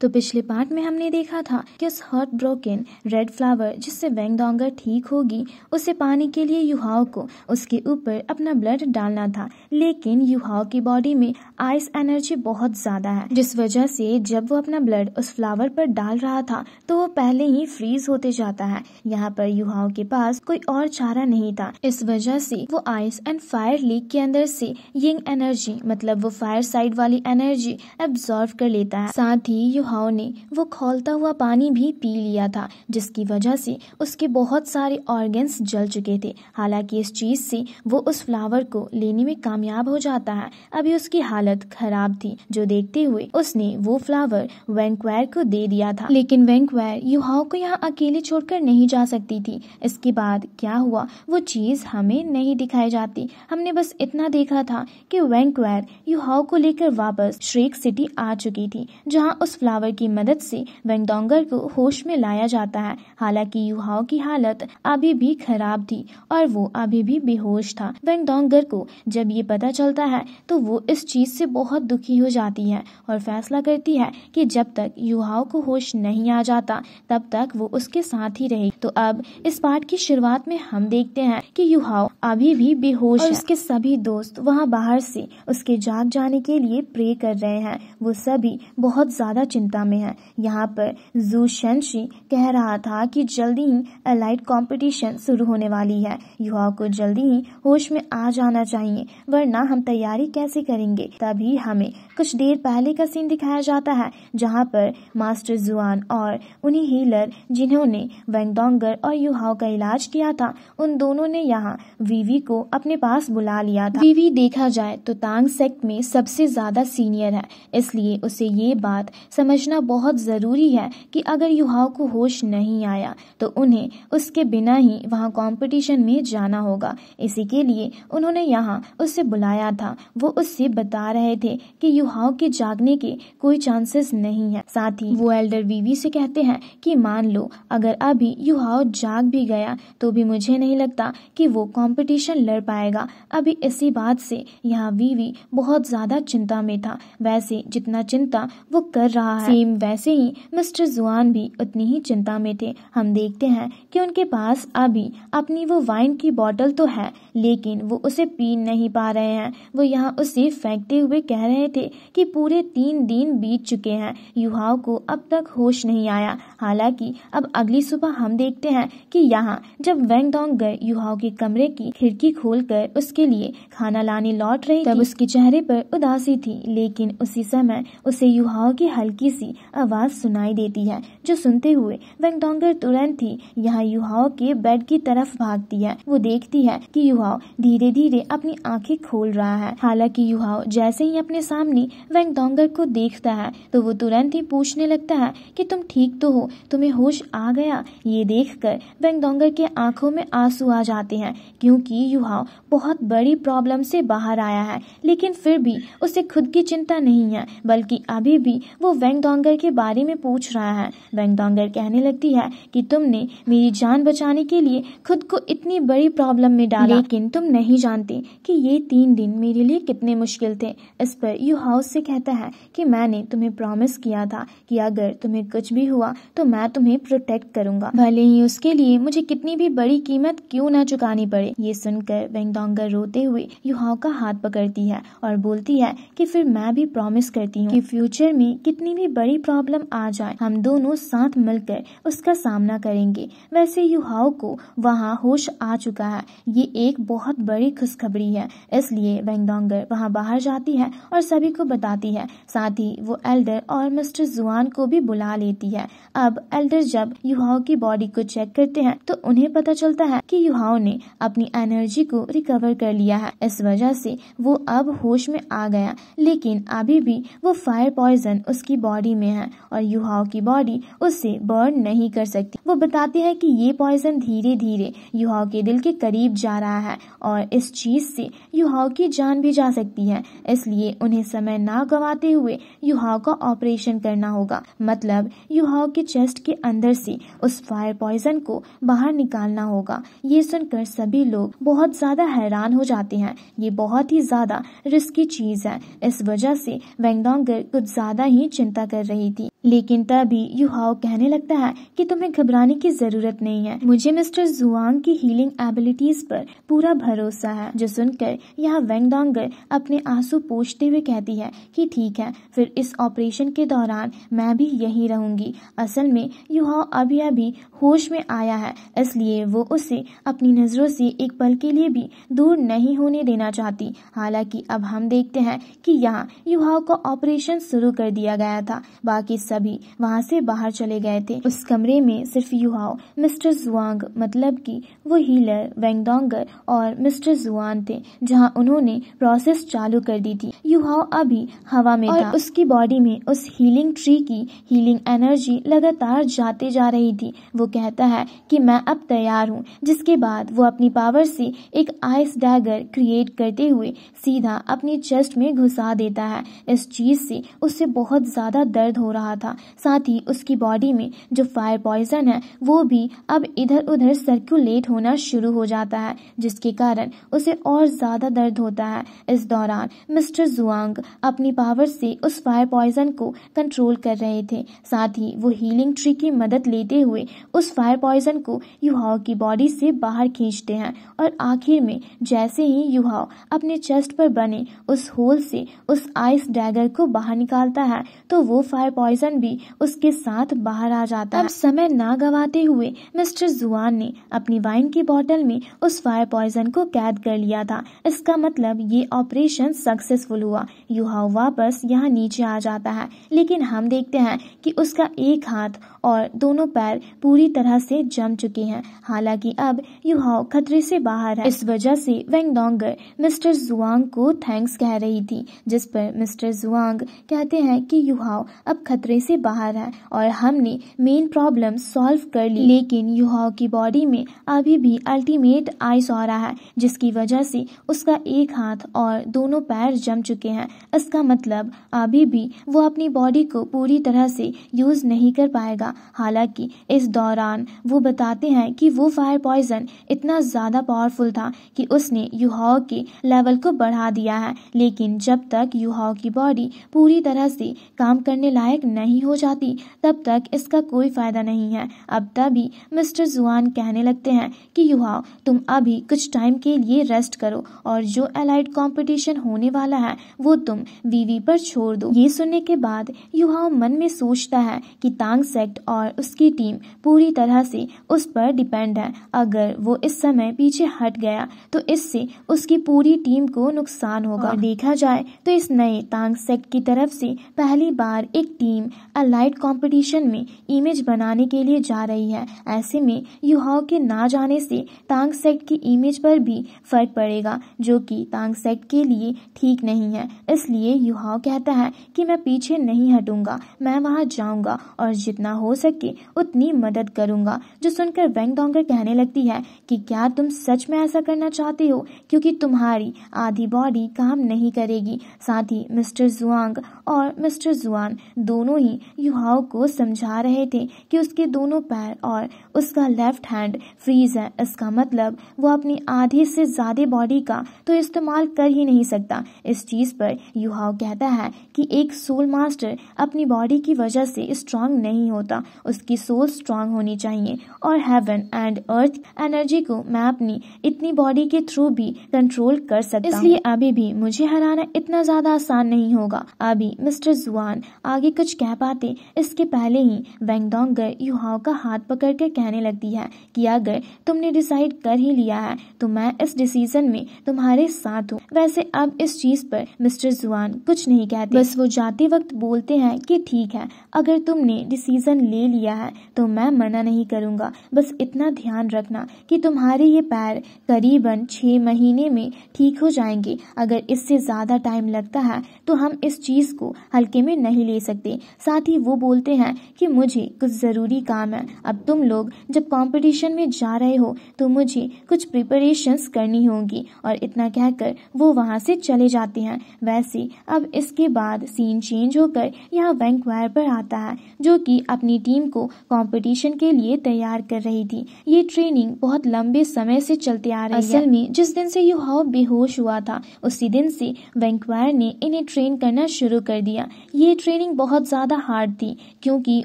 तो पिछले पार्ट में हमने देखा था कि उस हॉट ब्रोकन रेड फ्लावर जिससे वेंगदोंगर ठीक होगी उसे पाने के लिए युहाओ को उसके ऊपर अपना ब्लड डालना था लेकिन युहाओ की बॉडी में आइस एनर्जी बहुत ज्यादा है जिस वजह से जब वो अपना ब्लड उस फ्लावर पर डाल रहा था तो वो पहले ही फ्रीज होते जाता है यहाँ पर युवाओं के पास कोई और चारा नहीं था इस वजह से वो आइस एंड फायर लीक के अंदर से यंग एनर्जी मतलब वो फायर साइड वाली एनर्जी एब्जॉर्व कर लेता है साथ ही भाव ने वो खोलता हुआ पानी भी पी लिया था जिसकी वजह से उसके बहुत सारे ऑर्गेन्स जल चुके थे हालांकि इस चीज़ से वो उस फ्लावर को लेने में कामयाब हो जाता है अभी उसकी हालत खराब थी जो देखते हुए उसने वो फ्लावर वैंक्वायर को दे दिया था लेकिन वैंक्वायर युवाओं को यहाँ अकेले छोड़कर नहीं जा सकती थी इसके बाद क्या हुआ वो चीज़ हमें नहीं दिखाई जाती हमने बस इतना देखा था कि वैंक्वायर युवाओं को लेकर वापस श्रेक सिटी आ चुकी थी जहाँ उस फ्लावर पावर की मदद से वेंगडोंगर को होश में लाया जाता है हालांकि युहाओ की हालत अभी भी खराब थी और वो अभी भी बेहोश था वेंगडोंगर को जब ये पता चलता है तो वो इस चीज से बहुत दुखी हो जाती है और फैसला करती है कि जब तक युहाओ को होश नहीं आ जाता तब तक वो उसके साथ ही रहे तो अब इस पार्ट की शुरुआत में हम देखते हैं कि युहाओ अभी भी बेहोश और उसके सभी दोस्त वहाँ बाहर से उसके जाग जाने के लिए प्रे कर रहे हैं वो सभी बहुत ज्यादा चिंता चिंता में है यहाँ पर जू शंशी कह रहा था कि जल्दी ही अलाइट कंपटीशन शुरू होने वाली है युवाओं को जल्दी ही होश में आ जाना चाहिए वरना हम तैयारी कैसे करेंगे तभी हमें कुछ देर पहले का सीन दिखाया जाता है जहां पर मास्टर जुआन और उन्हीं हीलर जिन्होंने वेंगडोंगर और युहाओ का इलाज किया था उन दोनों ने यहाँ वीवी को अपने पास बुला लिया था वीवी देखा जाए तो तांग सेक्ट में सबसे ज्यादा सीनियर है इसलिए उसे ये बात समझना बहुत जरूरी है कि अगर युहाओ को होश नहीं आया तो उन्हें उसके बिना ही वहाँ कॉम्पिटिशन में जाना होगा इसी के लिए उन्होंने यहाँ उसे बुलाया था वो उससे बता रहे थे कि सुहाव के जागने के कोई चांसेस नहीं है साथ ही वो एल्डर वीवी से कहते हैं कि मान लो अगर अभी युहाओ जाग भी गया तो भी मुझे नहीं लगता कि वो कंपटीशन लड़ पाएगा अभी इसी बात से यहाँ वीवी बहुत ज्यादा चिंता में था वैसे जितना चिंता वो कर रहा है सेम वैसे ही मिस्टर जुआन भी उतनी ही चिंता में थे हम देखते हैं की उनके पास अभी अपनी वो वाइन की बॉटल तो है लेकिन वो उसे पी नहीं पा रहे हैं वो यहाँ उसे फेंकते हुए कह रहे थे कि पूरे तीन दिन बीत चुके हैं युवाओं को अब तक होश नहीं आया हालांकि अब अगली सुबह हम देखते हैं कि यहाँ जब वेंग डोंग गए युवाओ के कमरे की खिड़की खोलकर उसके लिए खाना लाने लौट रही तब उसके चेहरे पर उदासी थी लेकिन उसी समय उसे युवाओं की हल्की सी आवाज सुनाई देती है जो सुनते हुए वेंग डोंगर तुरंत ही यहाँ युवाओं के बेड की तरफ भागती है वो देखती है की युवाओ धीरे धीरे अपनी आँखें खोल रहा है हालांकि युवाओ जैसे ही अपने सामने वेंग डोंगर को देखता है तो वो तुरंत ही पूछने लगता है कि तुम ठीक तो हो तुम्हें होश आ गया ये देखकर बेंगडोंगर के आंखों में आंसू आ जाते हैं क्योंकि युहाओ बहुत बड़ी प्रॉब्लम से बाहर आया है लेकिन फिर भी उसे खुद की चिंता नहीं है बल्कि अभी भी वो वेंगडोंगर के बारे में पूछ रहा है वेंगडोंगर कहने लगती है कि तुमने मेरी जान बचाने के लिए खुद को इतनी बड़ी प्रॉब्लम में डाला लेकिन तुम नहीं जानते कि ये तीन दिन मेरे लिए कितने मुश्किल थे इस पर यू हाउस से कहता है कि मैंने तुम्हें प्रॉमिस किया था कि अगर तुम्हें कुछ भी हुआ तो मैं तुम्हें प्रोटेक्ट करूंगा भले ही उसके लिए मुझे कितनी भी बड़ी कीमत क्यों ना चुकानी पड़े ये सुनकर वेंगदोंगर रोते हुए युहाओ का हाथ पकड़ती है और बोलती है कि फिर मैं भी प्रॉमिस करती हूँ कि फ्यूचर में कितनी भी बड़ी प्रॉब्लम आ जाए हम दोनों साथ मिलकर उसका सामना करेंगे वैसे युहाओ को वहाँ होश आ चुका है ये एक बहुत बड़ी खुशखबरी है इसलिए वेंगदोंगर वहाँ बाहर जाती है और सभी को बताती है साथ ही वो एल्डर और मिस्टर जुआन को भी बुला लेती है अब अब एल्डर जब युवाओं की बॉडी को चेक करते हैं तो उन्हें पता चलता है कि युवाओं ने अपनी एनर्जी को रिकवर कर लिया है इस वजह से वो अब होश में आ गया लेकिन अभी भी वो फायर पॉइजन उसकी बॉडी में है और युवाओं की बॉडी उससे बर्न नहीं कर सकती वो बताते हैं कि ये पॉइजन धीरे धीरे युवाओं के दिल के करीब जा रहा है और इस चीज से युवाओं की जान भी जा सकती है इसलिए उन्हें समय न गवाते हुए युवाओं का ऑपरेशन करना होगा मतलब युवाओं के चेस्ट के अंदर से उस फायर पॉइजन को बाहर निकालना होगा ये सुनकर सभी लोग बहुत ज़्यादा हैरान हो जाते हैं ये बहुत ही ज़्यादा रिस्की चीज़ है इस वजह से वेंगडोंगर कुछ ज़्यादा ही चिंता कर रही थी लेकिन तभी युहाओ कहने लगता है कि तुम्हें घबराने की जरूरत नहीं है मुझे मिस्टर जुआंग की हीलिंग एबिलिटीज पर पूरा भरोसा है जो सुनकर यहाँ वेंगडोंगर अपने आंसू पोछते हुए कहती है कि ठीक है फिर इस ऑपरेशन के दौरान मैं भी यही रहूंगी असल में युहाओ अभी अभी होश में आया है इसलिए वो उसे अपनी नजरों से एक पल के लिए भी दूर नहीं होने देना चाहती हालांकि अब हम देखते हैं कि यहाँ युवाओं का ऑपरेशन शुरू कर दिया गया था बाकी सभी वहाँ से बाहर चले गए थे उस कमरे में सिर्फ युवाओ मिस्टर जुआंग मतलब कि वो हीलर वेंगडोंगर और मिस्टर जुआन थे जहाँ उन्होंने प्रोसेस चालू कर दी थी युवाओ अभी हवा में और था उसकी बॉडी में उस हीलिंग ट्री की हीलिंग एनर्जी लगातार जाते जा रही थी वो कहता है की मैं अब तैयार हूँ जिसके बाद वो अपनी पावर से एक आइस डैगर क्रिएट करते हुए सीधा अपनी चेस्ट में घुसा देता है इस चीज से उससे बहुत ज्यादा दर्द हो रहा था साथ ही उसकी बॉडी में जो फायर पॉइजन है वो भी अब इधर उधर सर्कुलेट होना शुरू हो जाता है जिसके कारण उसे और ज़्यादा दर्द होता है इस दौरान मिस्टर जुआंग अपनी पावर से उस फायर पॉइजन को कंट्रोल कर रहे थे साथ ही वो हीलिंग ट्री की मदद लेते हुए उस फायर पॉइजन को युवाओ की बॉडी से बाहर खींचते हैं और आखिर में जैसे ही युवाओ अपने चेस्ट पर बने उस होल से उस आइस डैगर को बाहर निकालता है तो वो फायर पॉइजन विल्सन भी उसके साथ बाहर आ जाता अब समय ना गवाते हुए मिस्टर जुआन ने अपनी वाइन की बोतल में उस फायर पॉइजन को कैद कर लिया था इसका मतलब ये ऑपरेशन सक्सेसफुल हुआ युवा वापस यहाँ नीचे आ जाता है लेकिन हम देखते हैं कि उसका एक हाथ और दोनों पैर पूरी तरह से जम चुके हैं हालांकि अब युहाओ खतरे से बाहर है इस वजह से वेंगडोंगर मिस्टर जुआंग को थैंक्स कह रही थी जिस पर मिस्टर जुआंग कहते हैं कि युहाओ अब खतरे से बाहर है और हमने मेन प्रॉब्लम सॉल्व कर ली लेकिन युहाओ की बॉडी में अभी भी अल्टीमेट आइस हो रहा है जिसकी वजह से उसका एक हाथ और दोनों पैर जम चुके हैं इसका मतलब अभी भी वो अपनी बॉडी को पूरी तरह से यूज नहीं कर पाएगा गया हालांकि इस दौरान वो बताते हैं कि वो फायर पॉइजन इतना ज़्यादा पावरफुल था कि उसने युहाओ के लेवल को बढ़ा दिया है लेकिन जब तक युहाओ की बॉडी पूरी तरह से काम करने लायक नहीं हो जाती तब तक इसका कोई फ़ायदा नहीं है अब तभी मिस्टर जुआन कहने लगते हैं कि युहाओ तुम अभी कुछ टाइम के लिए रेस्ट करो और जो एलाइड कॉम्पिटिशन होने वाला है वो तुम वीवी पर छोड़ दो ये सुनने के बाद युवाओं मन में सोचता है कि तांग सेक्टर भारत और उसकी टीम पूरी तरह से उस पर डिपेंड है अगर वो इस समय पीछे हट गया तो इससे उसकी पूरी टीम को नुकसान होगा देखा जाए तो इस नए तांग सेट की तरफ से पहली बार एक टीम अलाइट कंपटीशन में इमेज बनाने के लिए जा रही है ऐसे में युवाओं के ना जाने से तांग सेट की इमेज पर भी फर्क पड़ेगा जो कि तांग सेट के लिए ठीक नहीं है इसलिए युवाओं कहता है कि मैं पीछे नहीं हटूंगा मैं वहाँ जाऊंगा और जितना हो हो सके उतनी मदद करूंगा जो सुनकर वेंग डोंगर कहने लगती है कि क्या तुम सच में ऐसा करना चाहते हो क्योंकि तुम्हारी आधी बॉडी काम नहीं करेगी साथ ही मिस्टर जुआंग और मिस्टर जुआन दोनों ही युवाओं को समझा रहे थे कि उसके दोनों पैर और उसका लेफ्ट हैंड फ्रीज है इसका मतलब वो अपनी आधी से ज़्यादा बॉडी का तो इस्तेमाल कर ही नहीं सकता इस चीज़ पर युवाओं कहता है कि एक सोल मास्टर अपनी बॉडी की वजह से स्ट्रांग नहीं होता मात्रा उसकी सोच स्ट्रांग होनी चाहिए और हेवन एंड अर्थ एनर्जी को मैं अपनी इतनी बॉडी के थ्रू भी कंट्रोल कर सकता इसलिए अभी भी मुझे हराना इतना ज्यादा आसान नहीं होगा अभी मिस्टर जुआन आगे कुछ कह पाते इसके पहले ही वेंगडोंग गर युवाओं का हाथ पकड़ कर कहने लगती है कि अगर तुमने डिसाइड कर ही लिया है तो मैं इस डिसीजन में तुम्हारे साथ हूँ वैसे अब इस चीज पर मिस्टर जुआन कुछ नहीं कहते बस वो जाते वक्त बोलते हैं कि ठीक है अगर तुमने डिसीजन ले लिया है तो मैं मना नहीं करूँगा बस इतना ध्यान रखना कि तुम्हारे ये पैर करीबन छः महीने में ठीक हो जाएंगे अगर इससे ज़्यादा टाइम लगता है तो हम इस चीज़ को हल्के में नहीं ले सकते साथ ही वो बोलते हैं कि मुझे कुछ ज़रूरी काम है अब तुम लोग जब कॉम्पिटिशन में जा रहे हो तो मुझे कुछ प्रिपरेशंस करनी होंगी और इतना कहकर वो वहाँ से चले जाते हैं वैसे अब इसके बाद सीन चेंज होकर यहाँ वायर पर आता है जो कि अपनी अपनी टीम को कंपटीशन के लिए तैयार कर रही थी ये ट्रेनिंग बहुत लंबे समय से चलते आ रही असल में जिस दिन से युहाओ बेहोश हुआ था उसी दिन से वैंक्वायर ने इन्हें ट्रेन करना शुरू कर दिया ये ट्रेनिंग बहुत ज्यादा हार्ड थी क्योंकि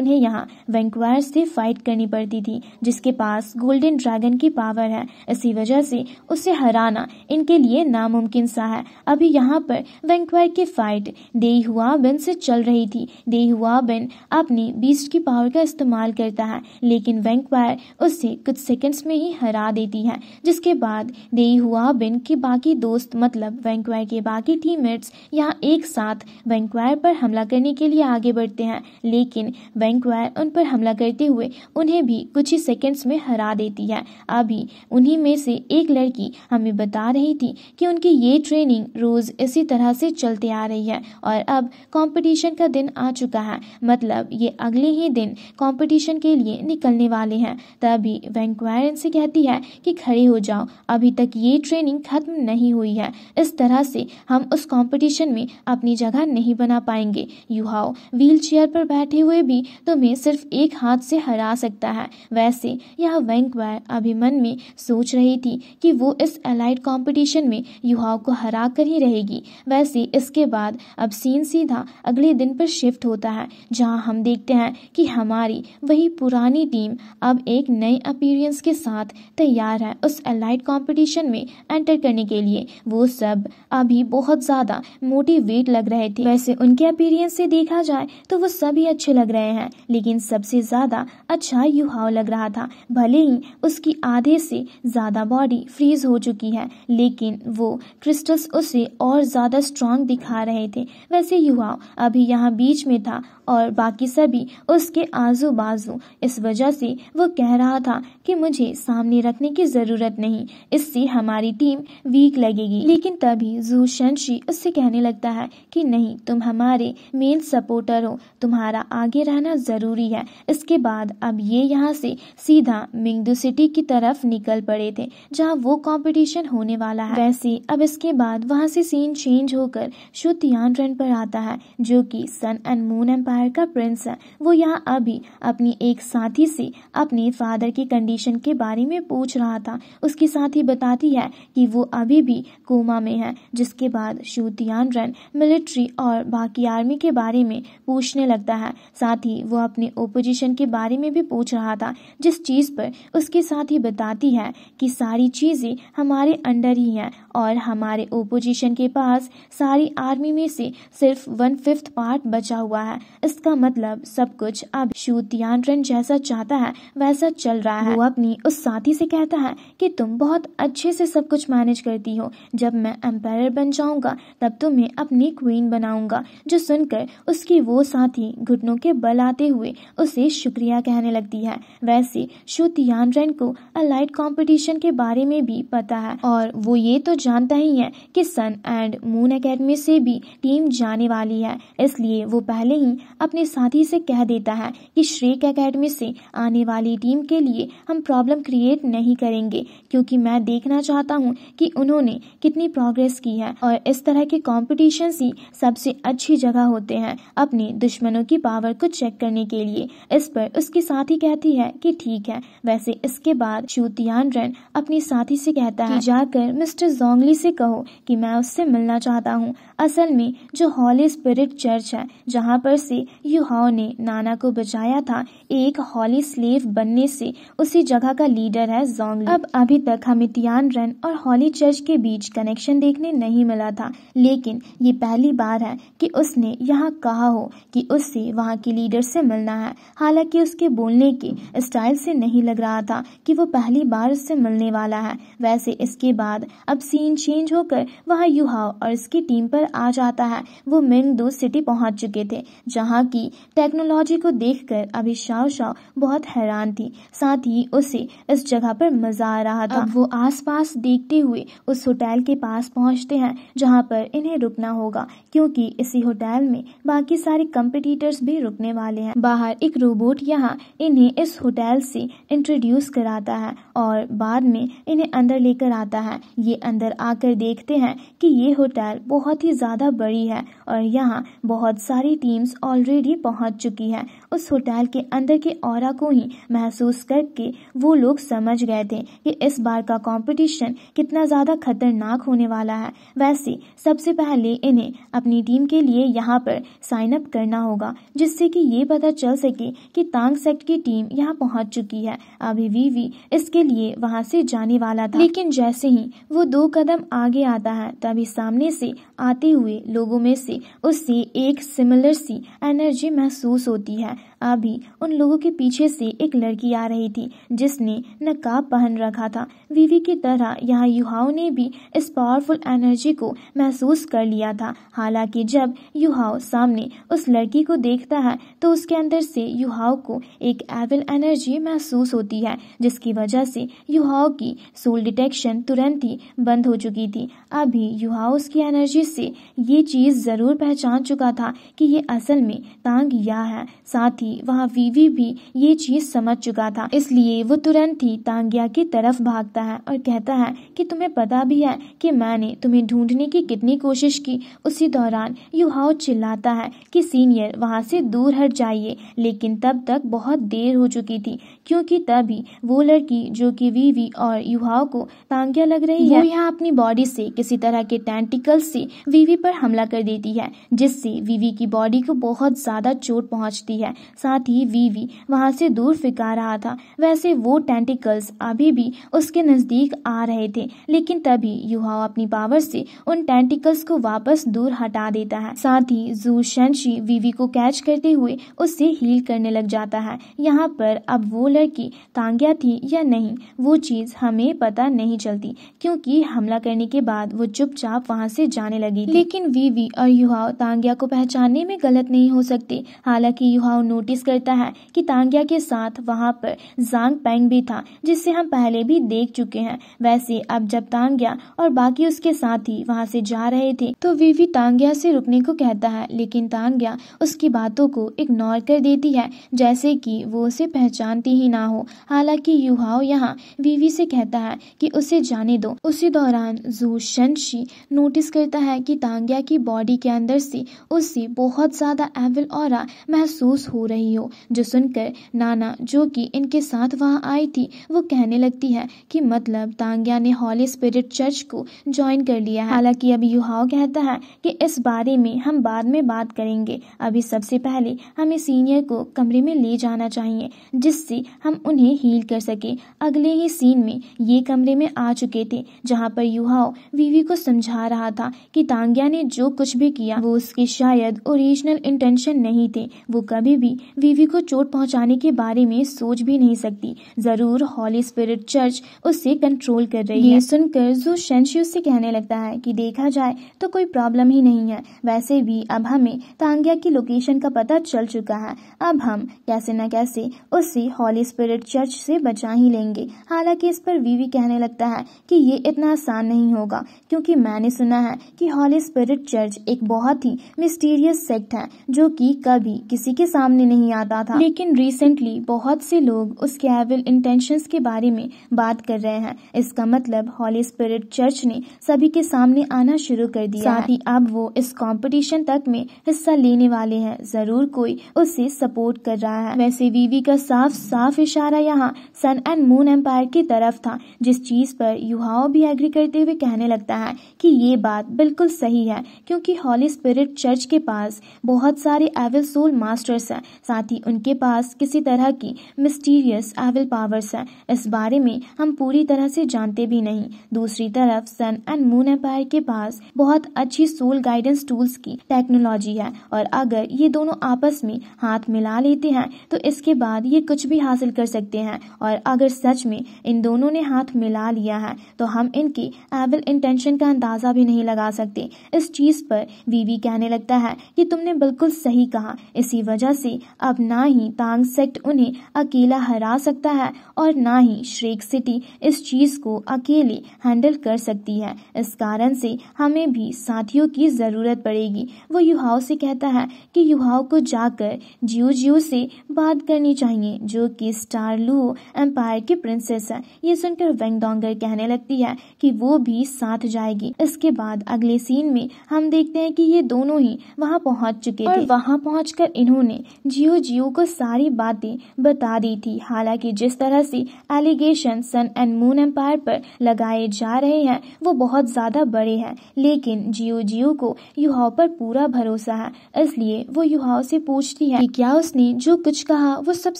उन्हें यहाँ वैंक्वायर से फाइट करनी पड़ती थी जिसके पास गोल्डन ड्रैगन की पावर है इसी वजह से उसे हराना इनके लिए नामुमकिन सा है अभी यहाँ पर वैंक्वायर की फाइट डेहुआबेन से चल रही थी डेहुआबेन अपने बीस्ट की पावर का इस्तेमाल करता है लेकिन वैंकवायर उससे कुछ सेकंड्स में ही हरा देती है जिसके बाद देई हुआ बिन के बाकी दोस्त मतलब वैंकवायर के बाकी टीममेट्स यहाँ एक साथ वैंकवायर पर हमला करने के लिए आगे बढ़ते हैं लेकिन वैंकवायर उन पर हमला करते हुए उन्हें भी कुछ ही सेकेंड्स में हरा देती है अभी उन्हीं में से एक लड़की हमें बता रही थी कि उनकी ये ट्रेनिंग रोज़ इसी तरह से चलते आ रही है और अब कंपटीशन का दिन आ चुका है मतलब ये अगले ही दिन दिन कंपटीशन के लिए निकलने वाले हैं तभी वैंकवायर से कहती है कि खड़े हो जाओ अभी तक ये ट्रेनिंग खत्म नहीं हुई है इस तरह से हम उस कंपटीशन में अपनी जगह नहीं बना पाएंगे युवाओं व्हील चेयर पर बैठे हुए भी तुम्हें सिर्फ एक हाथ से हरा सकता है वैसे यह वैंकवायर अभी मन में सोच रही थी कि वो इस एलाइड कॉम्पिटिशन में युवाओं को हरा कर ही रहेगी वैसे इसके बाद अब सीन सीधा अगले दिन पर शिफ्ट होता है जहां हम देखते हैं कि हमारी वही पुरानी टीम अब एक नए अपीरियंस के साथ तैयार है उस एलाइट कंपटीशन में एंटर करने के लिए वो सब अभी बहुत ज़्यादा मोटिवेट लग रहे थे वैसे उनके अपीरियंस से देखा जाए तो वो सभी अच्छे लग रहे हैं लेकिन सबसे ज़्यादा अच्छा युवाओ लग रहा था भले ही उसकी आधे से ज़्यादा बॉडी फ्रीज हो चुकी है लेकिन वो क्रिस्टल्स उसे और ज़्यादा स्ट्रांग दिखा रहे थे वैसे युवाओं अभी यहाँ बीच में था और बाकी सभी उस उसके आजू बाजू इस वजह से वो कह रहा था कि मुझे सामने रखने की ज़रूरत नहीं इससे हमारी टीम वीक लगेगी लेकिन तभी जू शंशी उससे कहने लगता है कि नहीं तुम हमारे मेन सपोर्टर हो तुम्हारा आगे रहना ज़रूरी है इसके बाद अब ये यहाँ से सीधा मिंगदू सिटी की तरफ निकल पड़े थे जहाँ वो कॉम्पिटिशन होने वाला है वैसे अब इसके बाद वहाँ से सीन चेंज होकर शुद्ध रन पर आता है जो की सन एंड मून एम्पायर का प्रिंस है वो यहाँ क्या अभी अपनी एक साथी से अपने फादर की कंडीशन के बारे में पूछ रहा था उसकी साथी बताती है कि वो अभी भी कोमा में है जिसके बाद शूतियान रन मिलिट्री और बाकी आर्मी के बारे में पूछने लगता है साथ ही वो अपने ओपोजिशन के बारे में भी पूछ रहा था जिस चीज़ पर उसके साथी बताती है कि सारी चीज़ें हमारे अंडर ही हैं और हमारे ओपोजिशन के पास सारी आर्मी में से सिर्फ वन फिफ्थ पार्ट बचा हुआ है इसका मतलब सब कुछ अब शूतियान जैसा चाहता है वैसा चल रहा है वो अपनी उस साथी से कहता है कि तुम बहुत अच्छे से सब कुछ मैनेज करती हो जब मैं एम्पायर बन जाऊंगा तब तुम्हें अपनी क्वीन बनाऊंगा जो सुनकर उसकी वो साथी घुटनों के बल आते हुए उसे शुक्रिया कहने लगती है वैसे शूतियान को अलाइट कॉम्पिटिशन के बारे में भी पता है और वो ये तो जानता ही है कि सन एंड मून एकेडमी से भी टीम जाने वाली है इसलिए वो पहले ही अपने साथी से कह देता है कि श्रेक एकेडमी से आने वाली टीम के लिए हम प्रॉब्लम क्रिएट नहीं करेंगे क्योंकि मैं देखना चाहता हूँ कि उन्होंने कितनी प्रोग्रेस की है और इस तरह के कॉम्पिटिशन ही सबसे अच्छी जगह होते हैं अपने दुश्मनों की पावर को चेक करने के लिए इस पर उसकी साथी कहती है की ठीक है वैसे इसके बाद श्यूतियान रन अपनी साथी से कहता है जाकर मिस्टर जो स्ट्रांगली से कहो कि मैं उससे मिलना चाहता हूँ असल में जो हॉली स्पिरिट चर्च है जहाँ पर से युहाओ ने नाना को बचाया था एक हॉली स्लेव बनने से उसी जगह का लीडर है जोंगली अब अभी तक हमें तियान रन और हॉली चर्च के बीच कनेक्शन देखने नहीं मिला था लेकिन ये पहली बार है कि उसने यहाँ कहा हो कि उससे वहाँ के लीडर से मिलना है हालांकि उसके बोलने के स्टाइल से नहीं लग रहा था कि वो पहली बार उससे मिलने वाला है वैसे इसके बाद अब सी सीन चेंज होकर वहाँ युहाओ और इसकी टीम पर आ जाता है वो मेंगदू सिटी पहुँच चुके थे जहाँ की टेक्नोलॉजी को देख कर अभी शाओ शाओ बहुत हैरान थी साथ ही उसे इस जगह पर मजा आ रहा था वो आसपास देखते हुए उस होटल के पास पहुँचते हैं जहाँ पर इन्हें रुकना होगा क्योंकि इसी होटल में बाकी सारे कम्पिटिटर्स भी रुकने वाले हैं बाहर एक रोबोट यहाँ इन्हें इस होटल से इंट्रोड्यूस कराता है और बाद में इन्हें अंदर लेकर आता है ये अंदर पर आकर देखते हैं कि ये होटल बहुत ही ज़्यादा बड़ी है और यहाँ बहुत सारी टीम्स ऑलरेडी पहुँच चुकी हैं उस होटल के अंदर के और को ही महसूस करके वो लोग समझ गए थे कि इस बार का कंपटीशन कितना ज़्यादा खतरनाक होने वाला है वैसे सबसे पहले इन्हें अपनी टीम के लिए यहाँ पर साइन अप करना होगा जिससे की ये पता चल सके की तांग सेक्ट की टीम यहाँ पहुँच चुकी है अभी वीवी इसके लिए वहाँ से जाने वाला था लेकिन जैसे ही वो दो कदम आगे आता है तभी सामने से आते हुए लोगों में से उससे एक सिमिलर सी एनर्जी महसूस होती है अभी उन लोगों के पीछे से एक लड़की आ रही थी जिसने नकाब पहन रखा था वीवी की तरह यहाँ युवाओं ने भी इस पावरफुल एनर्जी को महसूस कर लिया था हालांकि जब युवाओं सामने उस लड़की को देखता है तो उसके अंदर से युवाओं को एक एविल एनर्जी महसूस होती है जिसकी वजह से युवाओं की सोल डिटेक्शन तुरंत ही बंद हो चुकी थी अभी युवाओं उसकी एनर्जी से ये चीज़ ज़रूर पहचान चुका था कि ये असल में तांग या है साथ ही वहाँ वीवी भी ये चीज़ समझ चुका था इसलिए वो तुरंत ही तांगिया की तरफ भागता है और कहता है कि तुम्हें पता भी है कि मैंने तुम्हें ढूंढने की कितनी कोशिश की उसी दौरान युहाओ चिल्लाता है कि सीनियर वहाँ से दूर हट जाइए लेकिन तब तक बहुत देर हो चुकी थी क्योंकि तभी वो लड़की जो कि वीवी और युहाओ को तांगिया लग रही है वो यहाँ अपनी बॉडी से किसी तरह के टेंटिकल से वीवी पर हमला कर देती है जिससे वीवी की बॉडी को बहुत ज़्यादा चोट पहुंचती है साथ ही वीवी वहां से दूर फिका रहा था वैसे वो टेंटिकल्स अभी भी उसके नज़दीक आ रहे थे लेकिन तभी युवा अपनी पावर से उन टेंटिकल्स को वापस दूर हटा देता है साथ ही जू शी वीवी को कैच करते हुए उससे हील करने लग जाता है यहाँ पर अब वो लड़की तांग्या थी या नहीं वो चीज़ हमें पता नहीं चलती क्योंकि हमला करने के बाद वो चुपचाप वहाँ से जाने लग लगी थी हम्म। लेकिन वीवी और युहाओ तांग्या को पहचानने में गलत नहीं हो सकते हालांकि युवाओं नोटिस करता है कि तांग्या के साथ वहाँ पर जांग पैंग भी था जिसे हम पहले भी देख चुके हैं वैसे अब जब तांग्या और बाकी उसके साथ ही वहाँ से जा रहे थे तो वीवी तांग्या से रुकने को कहता है लेकिन तांग्या उसकी बातों को इग्नोर कर देती है जैसे की वो उसे पहचानती ही ना हो हालांकि युवाओं यहाँ वीवी से कहता है कि उसे जाने दो उसी दौरान जू शंशी नोटिस करता है है कि तांग्या की बॉडी के अंदर से उसे बहुत ज़्यादा एविल और महसूस हो रही हो जो सुनकर नाना जो कि इनके साथ वहाँ आई थी वो कहने लगती है कि मतलब तांग्या ने हॉली स्पिरिट चर्च को ज्वाइन कर लिया है हालांकि अभी युवाओं कहता है कि इस बारे में हम बाद में बात करेंगे अभी सबसे पहले हमें सीनियर को कमरे में ले जाना चाहिए जिससे हम उन्हें हील कर सके अगले ही सीन में ये कमरे में आ चुके थे जहाँ पर युवाओं वीवी को समझा रहा था कि कि तांग्या ने जो कुछ भी किया वो उसके शायद ओरिजिनल इंटेंशन नहीं थे वो कभी भी वीवी को चोट पहुंचाने के बारे में सोच भी नहीं सकती जरूर हॉली स्पिरिट चर्च उसे कंट्रोल कर रही है सुनकर जो शेंशी उससे कहने लगता है कि देखा जाए तो कोई प्रॉब्लम ही नहीं है वैसे भी अब हमें तांग्या की लोकेशन का पता चल चुका है अब हम कैसे न कैसे उससे हॉली स्पिरिट चर्च से बचा ही लेंगे हालांकि इस पर वीवी कहने लगता है कि ये इतना आसान नहीं होगा क्योंकि मैंने सुना है कि हॉली स्पिरिट चर्च एक बहुत ही मिस्टीरियस सेक्ट है जो कि कभी किसी के सामने नहीं आता था लेकिन रिसेंटली बहुत से लोग उसके एविल इंटेंशंस के बारे में बात कर रहे हैं इसका मतलब हॉली स्पिरिट चर्च ने सभी के सामने आना शुरू कर दिया साथ ही अब वो इस कॉम्पिटिशन तक में हिस्सा लेने वाले है जरूर कोई उसे सपोर्ट कर रहा है वैसे वीवी का साफ साफ इशारा यहाँ सन एंड मून एम्पायर की तरफ था जिस चीज पर युवाओं भी एग्री करते हुए कहने लगता है कि ये बात बिल्कुल बिल्कुल सही है क्योंकि हॉली स्पिरिट चर्च के पास बहुत सारे एविल सोल मास्टर्स हैं साथ ही उनके पास किसी तरह की मिस्टीरियस एविल पावर्स हैं इस बारे में हम पूरी तरह से जानते भी नहीं दूसरी तरफ सन एंड मून एम्पायर के पास बहुत अच्छी सोल गाइडेंस टूल्स की टेक्नोलॉजी है और अगर ये दोनों आपस में हाथ मिला लेते हैं तो इसके बाद ये कुछ भी हासिल कर सकते हैं और अगर सच में इन दोनों ने हाथ मिला लिया है तो हम इनकी एविल इंटेंशन का अंदाजा भी नहीं लगा सकते सकते इस चीज़ पर वीवी कहने लगता है कि तुमने बिल्कुल सही कहा इसी वजह से अब ना ही तांग सेक्ट उन्हें अकेला हरा सकता है और ना ही श्रेक सिटी इस चीज़ को अकेले हैंडल कर सकती है इस कारण से हमें भी साथियों की ज़रूरत पड़ेगी वो युवाओ से कहता है कि युवाओं को जाकर जियो जियो से बात करनी चाहिए जो कि स्टार लू एम्पायर की प्रिंसेस है ये सुनकर वेंगडोंगर कहने लगती है कि वो भी साथ जाएगी इसके बाद अगले सीन में हम देखते हैं कि ये दोनों ही वहाँ पहुँच चुके और वहाँ पहुँच इन्होंने जियो जियो को सारी बातें बता दी थी हालांकि जिस तरह से allegation sun and moon empire पर लगाए जा रहे हैं वो बहुत ज़्यादा बड़े हैं लेकिन जियो जियो को युहाओ पर पूरा भरोसा है इसलिए वो युवाओं से पूछती है कि क्या उसने जो कुछ कहा वो सब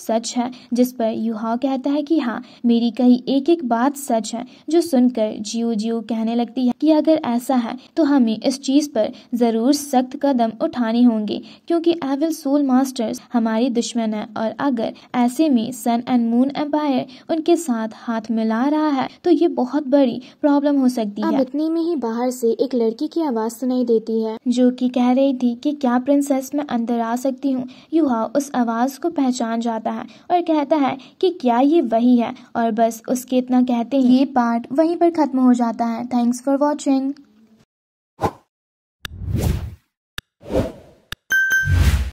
सच है जिस पर युहाओ कहता है कि हाँ मेरी कही एक एक बात सच है जो सुनकर जियो जियो कहने लगती है कि अगर ऐसा है तो हमें इस चीज़ पर ज़रूर सख्त कदम उठाने होंगे क्योंकि एविल सोल मास्टर्स हमारी दुश्मन है और अगर ऐसे में सन एंड मून एम्पायर उनके साथ हाथ मिला रहा है तो ये बहुत बड़ी प्रॉब्लम हो सकती है इतने में ही बाहर से एक लड़की की आवाज़ सुनाई देती है जो कि कह रही थी कि क्या प्रिंसेस मैं अंदर आ सकती हूँ युवा उस आवाज़ को पहचान जाता है और कहता है कि क्या ये वही है और बस उसके इतना कहते हैं ये पार्ट वहीं पर ख़त्म हो जाता है थैंक्स फॉर वॉचिंग